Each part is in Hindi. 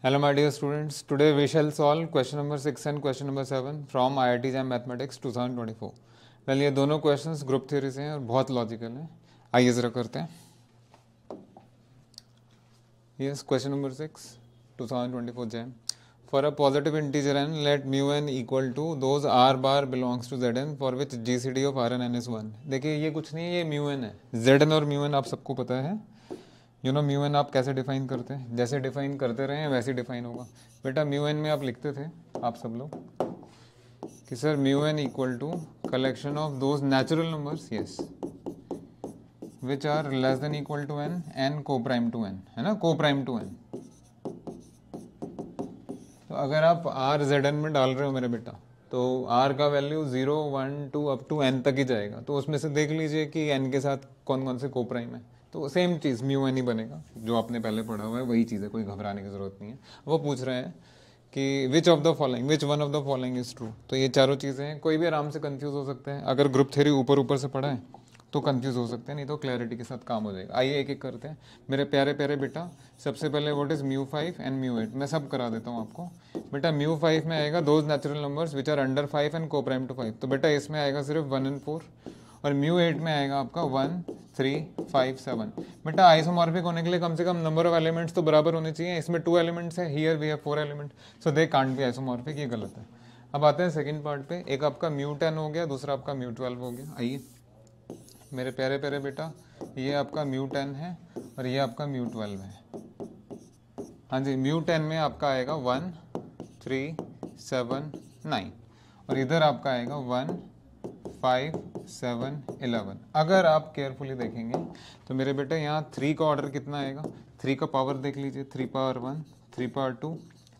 Hello my dear students, today we shall solve question number 6 and question number 7 from IIT JAM Mathematics 2024. Well ये दोनों क्वेश्चंस ग्रुप थ्योरी से हैं और बहुत लॉजिकल हैं आइए ज़रा करते हैं yes question number 6 2024 JAM for a positive integer n let mu n equal to those r bar belongs to zn for which gcd of rn n is 1 देखिए ये कुछ नहीं है ये mu n है zn और mu n आप सबको पता है यू नो म्यू एन आप कैसे डिफाइन करते हैं जैसे डिफाइन करते रहे हैं वैसे डिफाइन होगा बेटा म्यू एन में आप लिखते थे आप सब लोग कि sir mu n equal to collection of those natural numbers yes which are less than equal to n n को प्राइम टू एन है ना को प्राइम टू एन तो अगर आप आर जेड एन में डाल रहे हो मेरे बेटा तो आर का value zero one two up to n तक ही जाएगा तो उसमें से देख लीजिए कि एन के साथ कौन कौन से कोप्राइम है तो सेम चीज़ म्यू एन ही बनेगा जो आपने पहले पढ़ा हुआ है वही चीज़ है कोई घबराने की ज़रूरत नहीं है वो पूछ रहे हैं कि which of the following which one of the following is true तो ये चारों चीज़ें हैं कोई भी आराम से कंफ्यूज हो सकते हैं अगर ग्रुप थेरी ऊपर ऊपर से पढ़ा है तो कंफ्यूज हो सकते हैं नहीं तो क्लैरिटी के साथ काम हो जाएगा आइए एक एक करते हैं मेरे प्यारे प्यारे बेटा सबसे पहले what is mu five and mu eight मैं सब करा देता हूँ आपको बेटा म्यू फाइव में आएगा those natural numbers which are under five and coprime to five तो बेटा इसमें आएगा सिर्फ वन एंड फोर और म्यू एट में आएगा आपका वन थ्री फाइव सेवन बेटा आइसोमॉर्फिक होने के लिए कम से कम नंबर ऑफ एलिमेंट्स तो बराबर होने चाहिए इसमें टू एलिमेंट्स है here we have four element so they can't be isomorphic ये गलत है अब आते हैं सेकंड पार्ट पे एक आपका म्यू टेन हो गया दूसरा आपका म्यू ट्वेल्व हो गया आइए मेरे प्यारे प्यारे बेटा ये आपका म्यू टेन है और ये आपका म्यू ट्वेल्व है हाँ जी म्यू टेन में आपका आएगा वन थ्री सेवन नाइन और इधर आपका आएगा वन फाइव सेवन एलेवन अगर आप केयरफुली देखेंगे तो मेरे बेटे यहाँ थ्री का ऑर्डर कितना आएगा थ्री का पावर देख लीजिए three power one three power two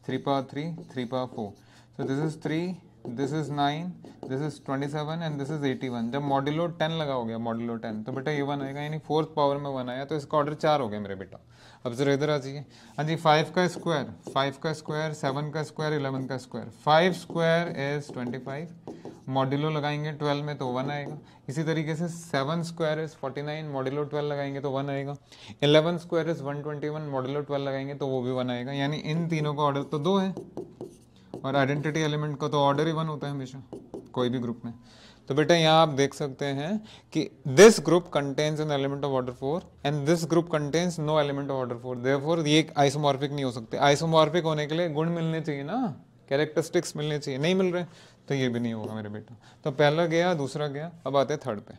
three power three three power four so this is three this is nine this is twenty seven and this is eighty one जब मॉडिलो टेन लगा हो गया मॉड्यूलो टेन तो बेटा ये वन आएगा यानी फोर्थ पावर में वन आया तो इसका ऑर्डर चार हो गया मेरे बेटा अब जरा इधर आ जाइए हाँ जी फाइव का स्क्वायर फाइव का स्क्वायर सेवन का स्क्वायर इलेवन का square five square is twenty five modulo लगाएंगे ट्वेल्व में तो वन आएगा इसी तरीके से seven square is forty nine modulo twelve लगाएंगे तो वन आएगा eleven square is one twenty one modulo twelve लगाएंगे तो वो भी वन आएगा यानी इन तीनों का ऑर्डर तो दो है और आइडेंटिटी एलिमेंट का तो ऑर्डर ही वन होता है हमेशा कोई भी ग्रुप में तो बेटा यहाँ आप देख सकते हैं कि this group contains an element of order four and this group contains no element of order four therefore ये आइसोमॉर्फिक नहीं हो सकते आइसोमॉर्फिक होने के लिए गुण मिलने चाहिए ना कैरेक्टरिस्टिक्स मिलने चाहिए नहीं मिल रहे तो ये भी नहीं होगा मेरे बेटा तो पहला गया दूसरा गया अब आते हैं थर्ड पे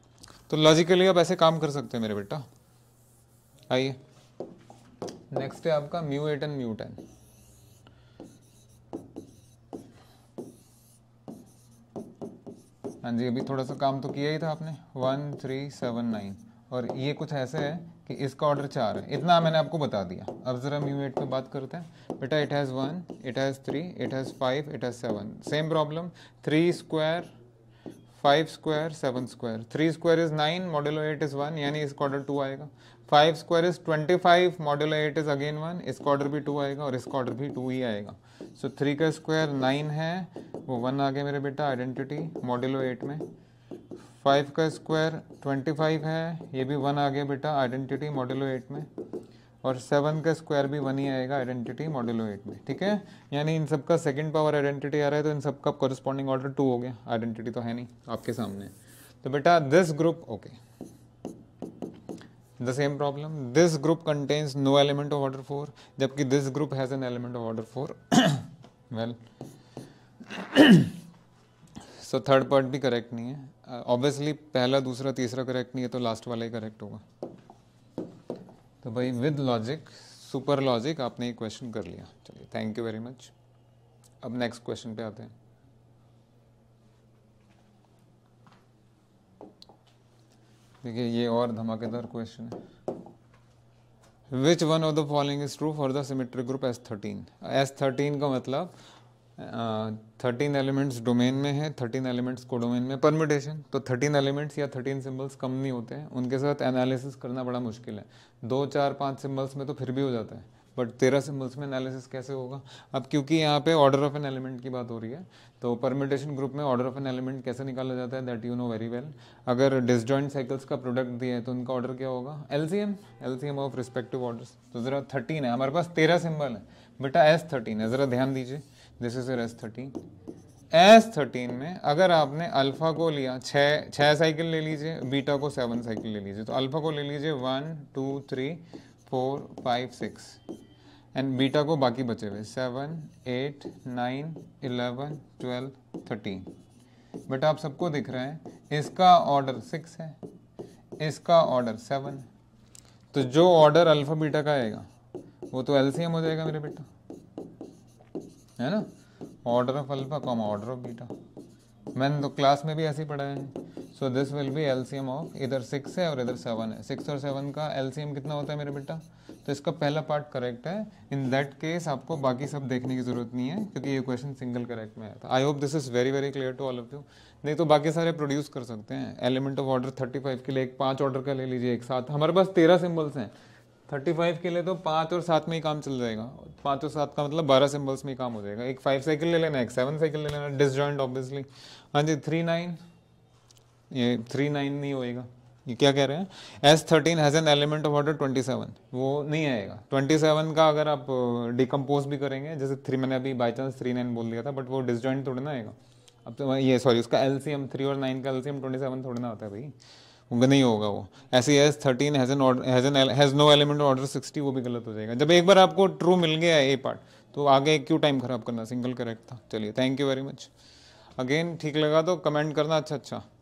तो लॉजिकली आप ऐसे काम कर सकते हैं मेरे बेटा आइए नेक्स्ट है आपका mu eight and mu ten हाँ जी अभी थोड़ा सा काम तो किया ही था आपने वन थ्री सेवन नाइन और ये कुछ ऐसे है कि इसका ऑर्डर चार है इतना मैंने आपको बता दिया अब ज़रा म्यू एट पर बात करते हैं बेटा it has one it has three it has five it has seven same problem three square five square seven square three square is nine modulo eight is one यानी इस क्वार्टर टू आएगा five square is twenty five modulo eight is again one इस क्वार्टर भी टू आएगा और इस क्वार्टर भी टू ही आएगा सो so, थ्री का स्क्वायर नाइन है वो वन आ गया मेरे बेटा आइडेंटिटी मॉड्यूलो एट में फाइव का स्क्वायर ट्वेंटी फाइव है ये भी वन आ गया बेटा आइडेंटिटी मॉड्यूलो एट में और सेवन का स्क्वायर भी वन ही आएगा आइडेंटिटी मॉड्यूलो एट में ठीक है यानी इन सबका सेकेंड पावर आइडेंटिटी आ रहा है तो इन सबका कॉरस्पॉन्डिंग ऑर्डर टू हो गया आइडेंटिटी तो है नहीं आपके सामने तो बेटा this group okay the same problem this group contains no element of order four जबकि this group has an element of order four well so third part भी करेक्ट नहीं है ऑब्वियसली uh, पहला दूसरा तीसरा करेक्ट नहीं है तो लास्ट वाला ही करेक्ट होगा तो भाई विद लॉजिक सुपर लॉजिक आपने ये क्वेश्चन कर लिया चलिए थैंक यू वेरी मच अब नेक्स्ट क्वेश्चन पे आते हैं देखिए ये और धमाकेदार क्वेश्चन है which one of the following is true for the symmetric group S thirteen S thirteen का मतलब थर्टीन एलिमेंट्स डोमेन में है थर्टीन एलिमेंट्स को डोमेन में परमिटेशन तो थर्टीन एलिमेंट्स या थर्टीन सिम्बल्स कम नहीं होते हैं उनके साथ एनालिसिस करना बड़ा मुश्किल है दो चार पाँच सिम्बल्स में तो फिर भी हो जाता है बट तेरह सिम्बल्स में एनालिसिस कैसे होगा अब क्योंकि यहाँ पे ऑर्डर ऑफ एन एलिमेंट की बात हो रही है तो परमिटेशन ग्रुप में ऑर्डर ऑफ एन एलिमेंट कैसे निकाला जाता है that you know very well अगर डिसजॉइंट साइकिल्स का प्रोडक्ट दिया है तो उनका ऑर्डर क्या होगा L C M L C M of respective order तो ज़रा थर्टीन है हमारे पास तेरह सिम्बल है बेटा एस थर्टीन है ज़रा ध्यान दीजिए this is S thirteen S thirteen में अगर आपने अल्फा को लिया छः छः साइकिल ले लीजिए बीटा को सेवन साइकिल ले लीजिए तो अल्फा को ले लीजिए one two three four five six and beta को बाकी बचे हुए seven eight nine eleven twelve thirteen but आप सबको दिख रहे हैं इसका ऑर्डर सिक्स है इसका ऑर्डर सेवन है तो जो ऑर्डर अल्फ़ा बीटा का आएगा वो तो एल हो जाएगा मेरे बेटा है ना ऑर्डर ऑफ अल्फा कॉम ऑर्डर ऑफ बीटा मैंने तो क्लास में भी ऐसे ही पढ़ा है so this will be L C M of इधर सिक्स है और इधर सेवन है सिक्स और सेवन का एल सी एम कितना होता है मेरे बेटा तो इसका पहला पार्ट करेक्ट है इन दैट केस आपको बाकी सब देखने की जरूरत नहीं है क्योंकि ये क्वेश्चन सिंगल करेक्ट में आया था I hope this is very very clear to all of you नहीं तो बाकी सारे प्रोड्यूस कर सकते हैं element of order thirty five के लिए एक पाँच ऑर्डर का ले लीजिए एक साथ हमारे पास तेरह सिम्बल्स हैं थर्टी फाइव के लिए तो पाँच और सात में ही काम चल जाएगा पाँच और सात का मतलब बारह सिंबल्स में ही काम हो जाएगा एक फाइव साइकिल ले लेना एक सेवन साइकिल ले लेना जॉइंट ऑब्वियसली हाँ जी थ्री नाइन ये थ्री नाइन नहीं होएगा ये क्या कह रहे हैं S thirteen has an element of order twenty seven वो नहीं आएगा ट्वेंटी सेवन का अगर आप डिकम्पोज भी करेंगे जैसे थ्री मैंने अभी बाई चांस थ्री नाइन बोल दिया था बट वो डिसजॉइंट थोड़ा ना आएगा अब तो ये सॉरी उसका एल सी एम थ्री और नाइन का L C M twenty seven थोड़ा ना आता है भाई नहीं होगा वो ऐसे ही as thirteen has an has an has no element order sixty वो भी गलत हो जाएगा जब एक बार आपको ट्रू मिल गया है ए पार्ट तो आगे क्यों टाइम ख़राब करना सिंगल करेक्ट था चलिए thank you very much again ठीक लगा तो कमेंट करना अच्छा अच्छा